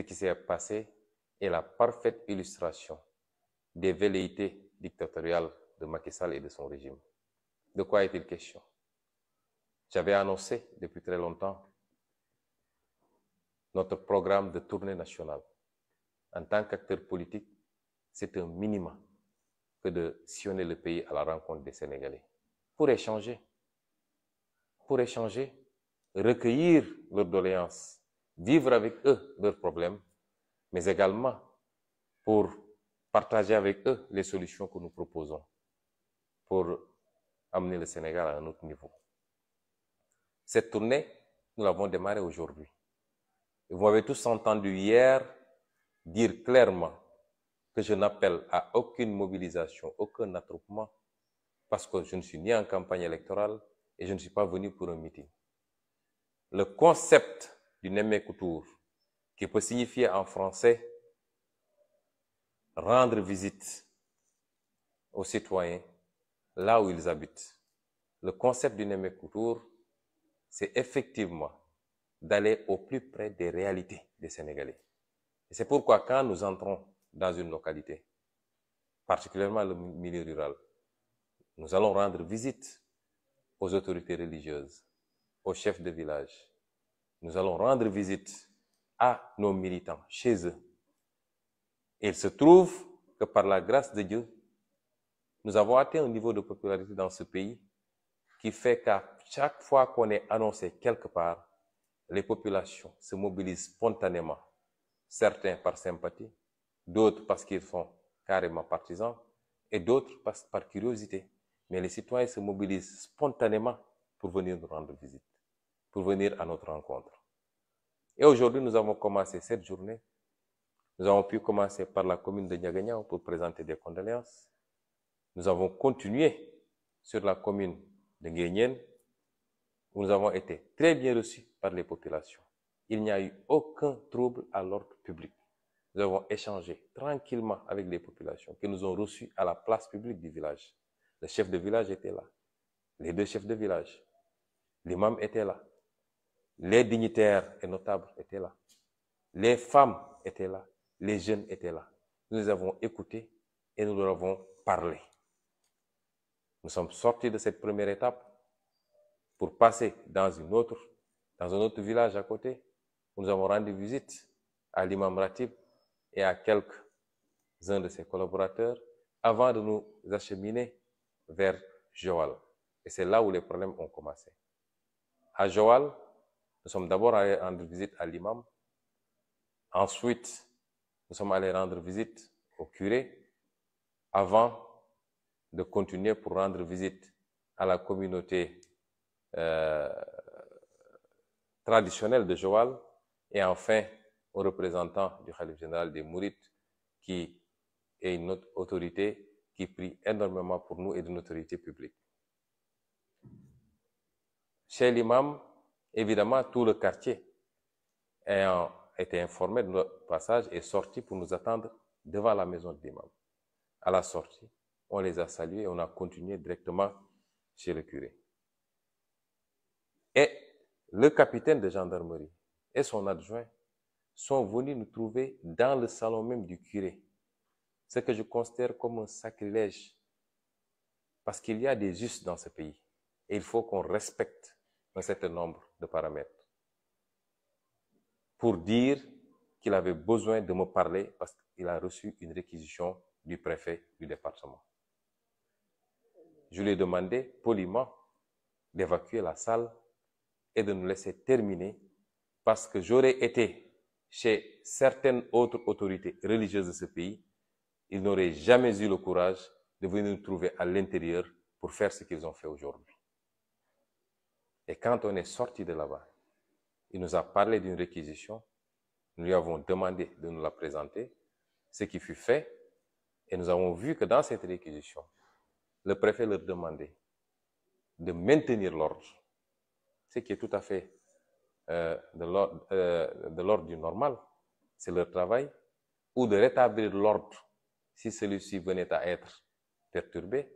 Ce qui s'est passé est la parfaite illustration des velléités dictatoriales de Macky Sall et de son régime. De quoi est-il question J'avais annoncé depuis très longtemps notre programme de tournée nationale. En tant qu'acteur politique, c'est un minimum que de sillonner le pays à la rencontre des Sénégalais pour échanger, pour échanger, recueillir leurs doléances, vivre avec eux leurs problèmes, mais également pour partager avec eux les solutions que nous proposons pour amener le Sénégal à un autre niveau. Cette tournée, nous l'avons démarrée aujourd'hui. Vous m'avez tous entendu hier dire clairement que je n'appelle à aucune mobilisation, aucun attroupement, parce que je ne suis ni en campagne électorale et je ne suis pas venu pour un meeting. Le concept du qui peut signifier en français rendre visite aux citoyens là où ils habitent. Le concept du Nemmeeku c'est effectivement d'aller au plus près des réalités des Sénégalais. Et c'est pourquoi quand nous entrons dans une localité, particulièrement le milieu rural, nous allons rendre visite aux autorités religieuses, aux chefs de village, nous allons rendre visite à nos militants chez eux. il se trouve que par la grâce de Dieu, nous avons atteint un niveau de popularité dans ce pays qui fait qu'à chaque fois qu'on est annoncé quelque part, les populations se mobilisent spontanément, certains par sympathie, d'autres parce qu'ils sont carrément partisans et d'autres par, par curiosité. Mais les citoyens se mobilisent spontanément pour venir nous rendre visite pour venir à notre rencontre. Et aujourd'hui, nous avons commencé cette journée. Nous avons pu commencer par la commune de Niaganiao pour présenter des condoléances. Nous avons continué sur la commune de Nguyen, où nous avons été très bien reçus par les populations. Il n'y a eu aucun trouble à l'ordre public. Nous avons échangé tranquillement avec les populations qui nous ont reçus à la place publique du village. Le chef de village était là. Les deux chefs de village. L'imam était là. Les dignitaires et notables étaient là. Les femmes étaient là. Les jeunes étaient là. Nous les avons écoutés et nous leur avons parlé. Nous sommes sortis de cette première étape pour passer dans une autre, dans un autre village à côté. Où nous avons rendu visite à l'imam Ratib et à quelques-uns de ses collaborateurs avant de nous acheminer vers Joal. Et c'est là où les problèmes ont commencé. À Joal, nous sommes d'abord allés rendre visite à l'imam. Ensuite, nous sommes allés rendre visite au curé avant de continuer pour rendre visite à la communauté euh, traditionnelle de Joal et enfin aux représentants du Khalif général des Mourites qui est une autre autorité qui prie énormément pour nous et d'une autorité publique. Chez l'imam, Évidemment, tout le quartier ayant été informé de notre passage est sorti pour nous attendre devant la maison de membres. À la sortie, on les a salués et on a continué directement chez le curé. Et le capitaine de gendarmerie et son adjoint sont venus nous trouver dans le salon même du curé, ce que je considère comme un sacrilège, parce qu'il y a des justes dans ce pays et il faut qu'on respecte un certain nombre de paramètres pour dire qu'il avait besoin de me parler parce qu'il a reçu une réquisition du préfet du département. Je lui ai demandé poliment d'évacuer la salle et de nous laisser terminer parce que j'aurais été chez certaines autres autorités religieuses de ce pays, ils n'auraient jamais eu le courage de venir nous trouver à l'intérieur pour faire ce qu'ils ont fait aujourd'hui. Et quand on est sorti de là-bas, il nous a parlé d'une réquisition. Nous lui avons demandé de nous la présenter, ce qui fut fait. Et nous avons vu que dans cette réquisition, le préfet leur demandait de maintenir l'ordre, ce qui est tout à fait euh, euh, de l'ordre du normal, c'est leur travail, ou de rétablir l'ordre si celui-ci venait à être perturbé,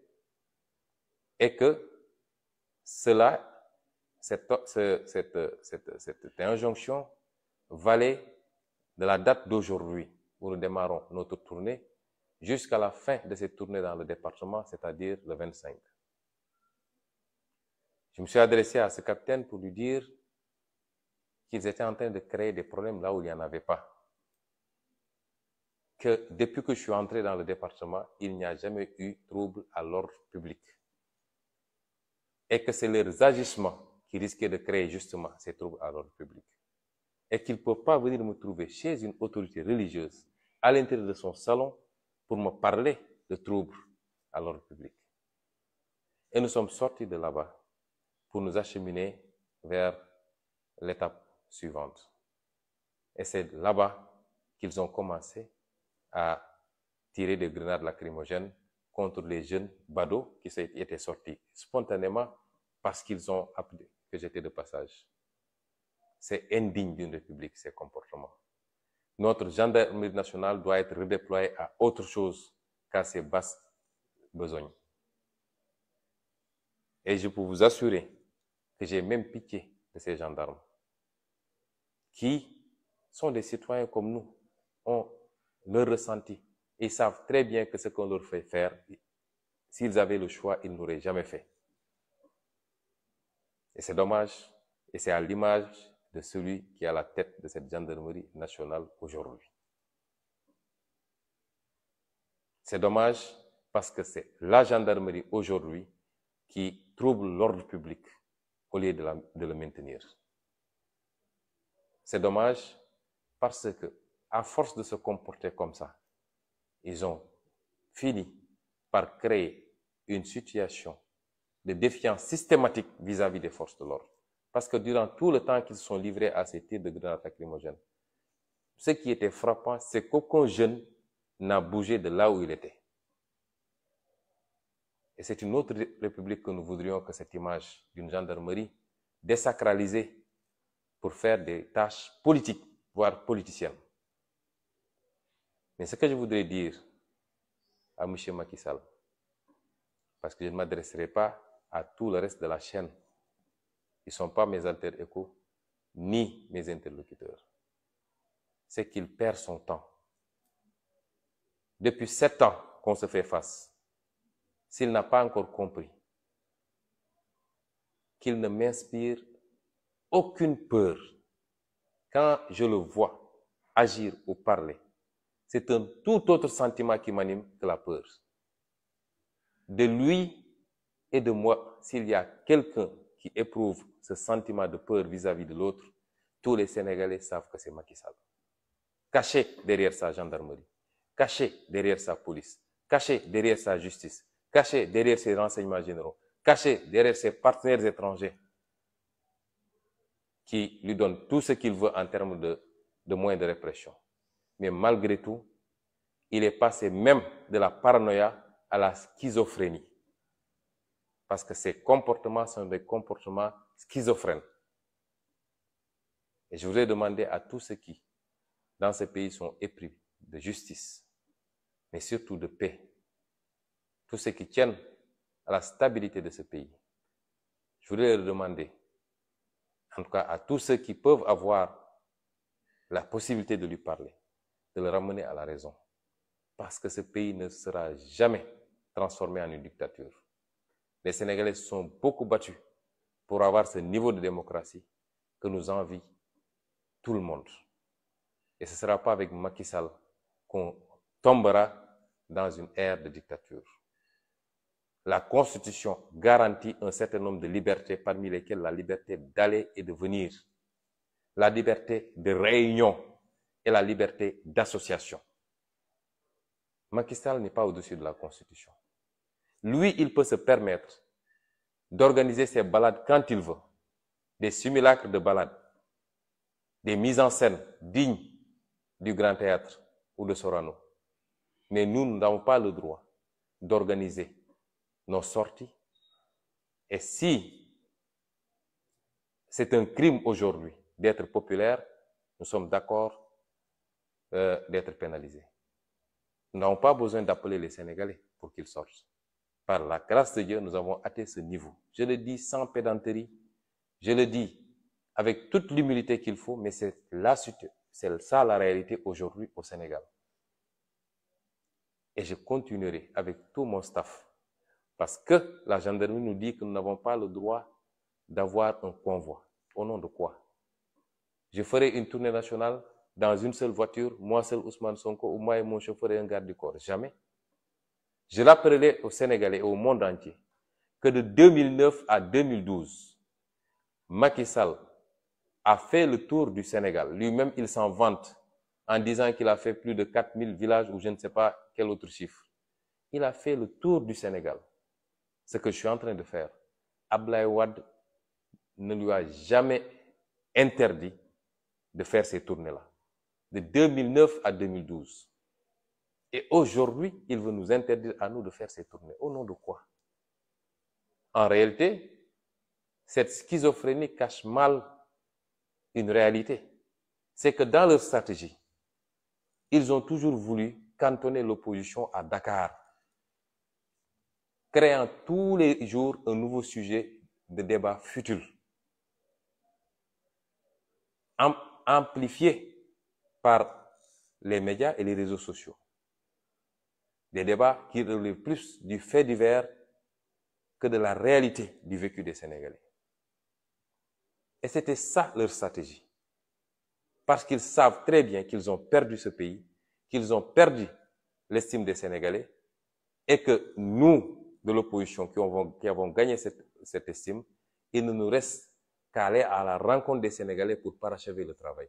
et que cela cette, cette, cette, cette injonction valait de la date d'aujourd'hui où nous démarrons notre tournée jusqu'à la fin de cette tournée dans le département, c'est-à-dire le 25. Je me suis adressé à ce capitaine pour lui dire qu'ils étaient en train de créer des problèmes là où il n'y en avait pas. Que depuis que je suis entré dans le département, il n'y a jamais eu trouble à l'ordre public. Et que c'est leurs agissements qui risquait de créer justement ces troubles à l'ordre public. Et qu'il ne peut pas venir me trouver chez une autorité religieuse à l'intérieur de son salon pour me parler de troubles à l'ordre public. Et nous sommes sortis de là-bas pour nous acheminer vers l'étape suivante. Et c'est là-bas qu'ils ont commencé à tirer des grenades lacrymogènes contre les jeunes badauds qui étaient sortis spontanément parce qu'ils ont appelé, que j'étais de passage. C'est indigne d'une république, ces comportements. Notre gendarmerie nationale doit être redéployée à autre chose qu'à ses basses besognes. Et je peux vous assurer que j'ai même pitié de ces gendarmes qui sont des citoyens comme nous, ont le ressenti. et savent très bien que ce qu'on leur fait faire, s'ils avaient le choix, ils ne l'auraient jamais fait. Et c'est dommage, et c'est à l'image de celui qui est à la tête de cette gendarmerie nationale aujourd'hui. C'est dommage parce que c'est la gendarmerie aujourd'hui qui trouble l'ordre public au lieu de, le maintenir. C'est dommage parce que, à force de se comporter comme ça, ils ont fini par créer une situation de défiance systématique vis-à-vis des forces de l'ordre. Parce que durant tout le temps qu'ils sont livrés à ces tirs de grenades lacrymogènes, ce qui était frappant, c'est qu'aucun jeune n'a bougé de là où il était. Et c'est une autre république que nous voudrions que cette image d'une gendarmerie désacralisée pour faire des tâches politiques, voire politiciennes. Mais ce que je voudrais dire à M. Macky Sall, parce que je ne m'adresserai pas à tout le reste de la chaîne. Ils ne sont pas mes alter ni mes interlocuteurs. C'est qu'il perd son temps. Depuis sept ans qu'on se fait face, s'il n'a pas encore compris qu'il ne m'inspire aucune peur quand je le vois agir ou parler, c'est un tout autre sentiment qui m'anime que la peur. De lui et de moi, s'il y a quelqu'un qui éprouve ce sentiment de peur vis-à-vis de l'autre, tous les Sénégalais savent que c'est Macky Caché derrière sa gendarmerie, caché derrière sa police, caché derrière sa justice, caché derrière ses renseignements généraux, caché derrière ses partenaires étrangers qui lui donnent tout ce qu'il veut en termes de, de moyens de répression. Mais malgré tout, il est passé même de la paranoïa à la schizophrénie parce que ces comportements sont des comportements schizophrènes. Et je voudrais demander à tous ceux qui, dans ce pays, sont épris de justice, mais surtout de paix, tous ceux qui tiennent à la stabilité de ce pays, je voudrais leur demander, en tout cas à tous ceux qui peuvent avoir la possibilité de lui parler, de le ramener à la raison, parce que ce pays ne sera jamais transformé en une dictature les Sénégalais se sont beaucoup battus pour avoir ce niveau de démocratie que nous envie tout le monde. Et ce ne sera pas avec Macky Sall qu'on tombera dans une ère de dictature. La Constitution garantit un certain nombre de libertés, parmi lesquelles la liberté d'aller et de venir, la liberté de réunion et la liberté d'association. Macky Sall n'est pas au-dessus de la Constitution. Lui, il peut se permettre d'organiser ses balades quand il veut, des simulacres de balades, des mises en scène dignes du Grand Théâtre ou de Sorano. Mais nous, n'avons pas le droit d'organiser nos sorties. Et si c'est un crime aujourd'hui d'être populaire, nous sommes d'accord euh, d'être pénalisés. Nous n'avons pas besoin d'appeler les Sénégalais pour qu'ils sortent. Par la grâce de Dieu, nous avons atteint ce niveau. Je le dis sans pédanterie, je le dis avec toute l'humilité qu'il faut, mais c'est la suite, c'est ça la réalité aujourd'hui au Sénégal. Et je continuerai avec tout mon staff, parce que la gendarmerie nous dit que nous n'avons pas le droit d'avoir un convoi. Au nom de quoi Je ferai une tournée nationale dans une seule voiture, moi seul Ousmane Sonko, ou moi et mon chauffeur et un garde du corps. Jamais. Je rappellerai aux Sénégalais et au monde entier que de 2009 à 2012, Macky Sall a fait le tour du Sénégal. Lui-même, il s'en vante en disant qu'il a fait plus de 4000 villages ou je ne sais pas quel autre chiffre. Il a fait le tour du Sénégal. Ce que je suis en train de faire. Ablaï ne lui a jamais interdit de faire ces tournées-là. De 2009 à 2012. Et aujourd'hui, il veut nous interdire à nous de faire ces tournées. Au nom de quoi En réalité, cette schizophrénie cache mal une réalité. C'est que dans leur stratégie, ils ont toujours voulu cantonner l'opposition à Dakar, créant tous les jours un nouveau sujet de débat futur, amplifié par les médias et les réseaux sociaux. Des débats qui relèvent plus du fait divers que de la réalité du vécu des Sénégalais. Et c'était ça leur stratégie. Parce qu'ils savent très bien qu'ils ont perdu ce pays, qu'ils ont perdu l'estime des Sénégalais et que nous, de l'opposition, qui, avons gagné cette, cette estime, il ne nous reste qu'à aller à la rencontre des Sénégalais pour parachever le travail.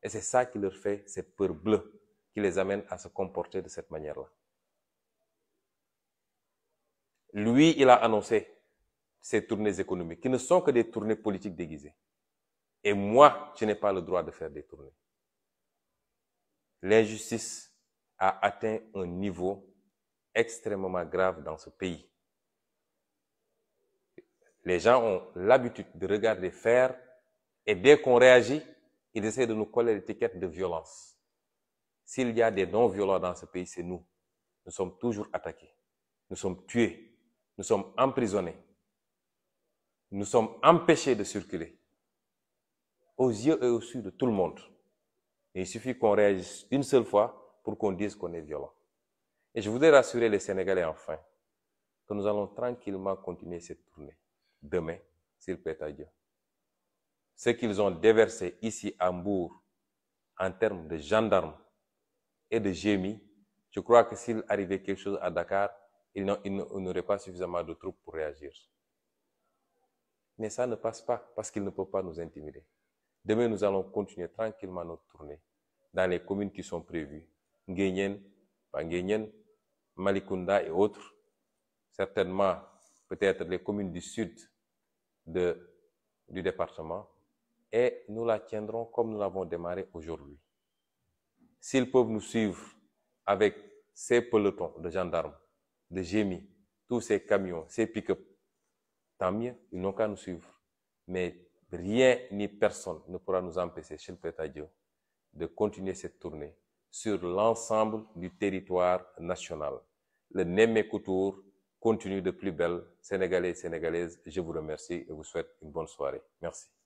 Et c'est ça qui leur fait ces peur bleue, qui les amène à se comporter de cette manière-là. Lui, il a annoncé ces tournées économiques, qui ne sont que des tournées politiques déguisées. Et moi, je n'ai pas le droit de faire des tournées. L'injustice a atteint un niveau extrêmement grave dans ce pays. Les gens ont l'habitude de regarder faire et dès qu'on réagit, ils essaient de nous coller l'étiquette de violence. S'il y a des non-violents dans ce pays, c'est nous. Nous sommes toujours attaqués. Nous sommes tués. Nous sommes emprisonnés. Nous sommes empêchés de circuler aux yeux et aux yeux de tout le monde. il suffit qu'on réagisse une seule fois pour qu'on dise qu'on est violent. Et je voudrais rassurer les Sénégalais enfin que nous allons tranquillement continuer cette tournée demain, s'il plaît à Dieu. Ce qu'ils ont déversé ici à Hambourg en termes de gendarmes et de gémis, je crois que s'il arrivait quelque chose à Dakar, ils n'aurait pas suffisamment de troupes pour réagir. Mais ça ne passe pas parce qu'il ne peut pas nous intimider. Demain, nous allons continuer tranquillement notre tournée dans les communes qui sont prévues. Nguyen, Malikunda et autres. Certainement, peut-être les communes du sud de, du département. Et nous la tiendrons comme nous l'avons démarré aujourd'hui. S'ils peuvent nous suivre avec ces pelotons de gendarmes, de Jémy, tous ces camions, ces pick-up, tant mieux, ils n'ont qu'à nous suivre. Mais rien ni personne ne pourra nous empêcher, chez le Dieu, de continuer cette tournée sur l'ensemble du territoire national. Le Némécoutour continue de plus belle. Sénégalais et Sénégalaises, je vous remercie et vous souhaite une bonne soirée. Merci.